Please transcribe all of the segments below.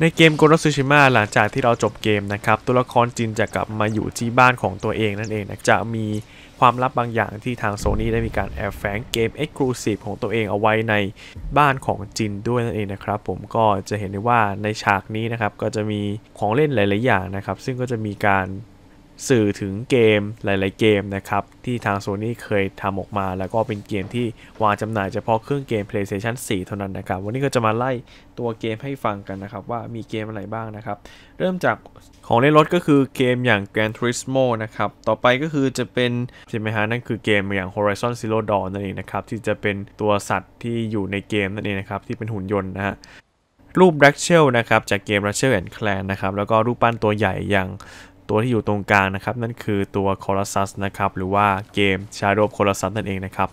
ในเกมโกโรซูชิมะหลังจากที่เราจบเกมนะครับตัวละครจินจะกลับมาอยู่ที่บ้านของตัวเองนั่นเองนะจะมีความลับบางอย่างที่ทางโซนี่ได้มีการแอบแฝงเกม Exclusive ของตัวเองเอาไว้ในบ้านของจินด้วยนั่นเองนะครับผมก็จะเห็นได้ว่าในฉากนี้นะครับก็จะมีของเล่นหลาย ๆ อย่างนะครับซึ่งก็จะมีการสื่อถึงเกมหลาย ๆ เกมนะครับ ที่ทางโซนี่เคยทำออกมา แล้วก็เป็นเกมที่วางจำหน่าย เฉพาะเครื่องเกม PlayStation 4 เท่านั้นนะครับ วันนี้ก็จะมาไล่ตัวเกมให้ฟังกันนะครับ ว่ามีเกมอะไรบ้างนะครับ เริ่มจากของเล่นรถก็คือเกมอย่าง Gran Turismo นะครับ ต่อไปก็คือจะเป็นใช่ไหมฮะนั่นคือเกมอย่าง Horizon Zero Dawn นั่นเองนะครับที่จะเป็นตัวสัตว์ที่อยู่ในเกมนั่นเองนะครับที่เป็นหุ่นยนต์นะฮะรูปแร็กเชลนะครับ จากเกม r a c h e l and c l a นนะครับแล้วก็รูปปั้นตัวใหญ่อย่างตัวที่อยู่ตรงกลางนะครับ นั่นคือตัวค o ัสซัสนะครับ หรือว่าเกมชาโด o คอรัส r u s นั่นเองนะครับ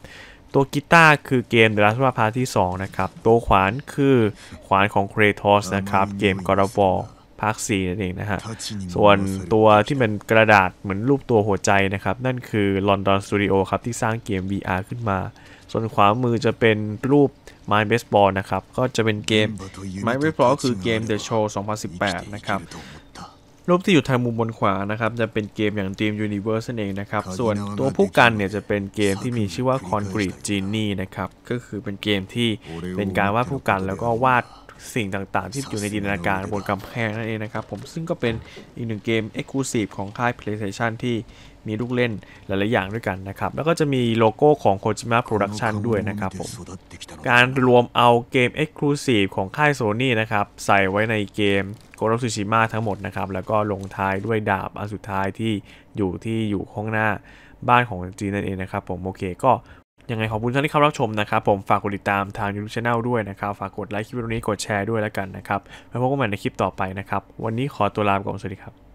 ตัวกีตาร์คือเกมเดลัสวาพาที่2นะครับ ตัวขวานคือขวานของครีทอสนะครับ เกมกราบอลพาภาค4นั่นเองนะฮะส่วนตัวที่เป็นกระดาษเหมือนรูปตัวหัวใจนะครับ นั่นคือลอนดอนสตูดิโอครับที่สร้างเกม VR ขึ้นมา ส่วนขวามือจะเป็นรูป My Baseball นะครับ ก็จะเป็นเกม My Baseball คือเกม The Show 2018 นะครับรูปที่อยู่ทางมุมบนขวานะครับ จะเป็นเกมอย่าง Dream Universe นั่นเองนะครับ ส่วนตัวผู้กันเนี่ย จะเป็นเกมที่มีชื่อว่า Concrete Genie นะครับ ก็คือเป็นเกมที่เป็นการวาดผู้กันแล้วก็วาดสิ่งต่างๆ ที่อยู่ในจินตนาการบนกำแพงนั่นเองนะครับผมซึ่งก็เป็นอีกหนึ่งเกม Exclusive ของค่าย PlayStation ที่มีลูกเล่นหลายๆอย่างด้วยกันนะครับ แล้วก็จะมีโลโก้ของ Kojima Production ด้วยนะครับผมการรวมเอาเกม Exclusive ของค่าย Sony นะครับใส่ไว้ในเกม Ghost of Tsushima ทั้งหมดนะครับ แล้วก็ลงท้ายด้วยดาบอันสุดท้ายที่อยู่ที่อยู่ข้างหน้าบ้านของจีนนั่นเองนะครับผมโอเคก็ยังไงขอบคุณท่านที่เข้ารับชมนะครับผมฝากกดติดตามทาง YouTube Channel ด้วยนะครับ ฝากกดไลค์คลิปวิดีโอนี้กดแชร์ด้วยแล้วกันนะครับแล้วพบกันใหม่ในคลิปต่อไปนะครับ วันนี้ขอตัวลาไปก่อนสวัสดีครับ